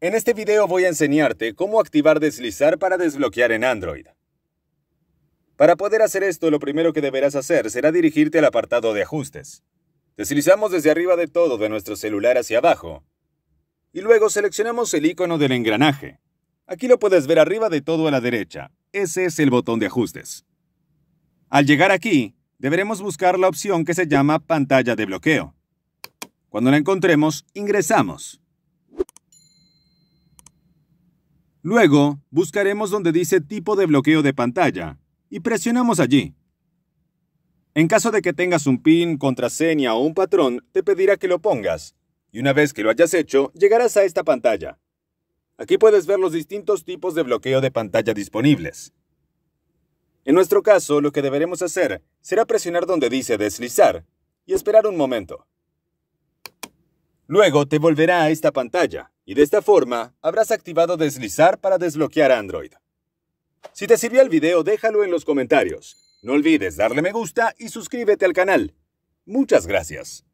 En este video voy a enseñarte cómo activar deslizar para desbloquear en Android. Para poder hacer esto, lo primero que deberás hacer será dirigirte al apartado de ajustes. Deslizamos desde arriba de todo de nuestro celular hacia abajo. Y luego seleccionamos el icono del engranaje. Aquí lo puedes ver arriba de todo a la derecha. Ese es el botón de ajustes. Al llegar aquí, deberemos buscar la opción que se llama pantalla de bloqueo. Cuando la encontremos, ingresamos. Luego, buscaremos donde dice tipo de bloqueo de pantalla y presionamos allí. En caso de que tengas un PIN, contraseña o un patrón, te pedirá que lo pongas. Y una vez que lo hayas hecho, llegarás a esta pantalla. Aquí puedes ver los distintos tipos de bloqueo de pantalla disponibles. En nuestro caso, lo que deberemos hacer será presionar donde dice deslizar y esperar un momento. Luego te volverá a esta pantalla y de esta forma habrás activado deslizar para desbloquear Android. Si te sirvió el video déjalo en los comentarios. No olvides darle me gusta y suscríbete al canal. Muchas gracias.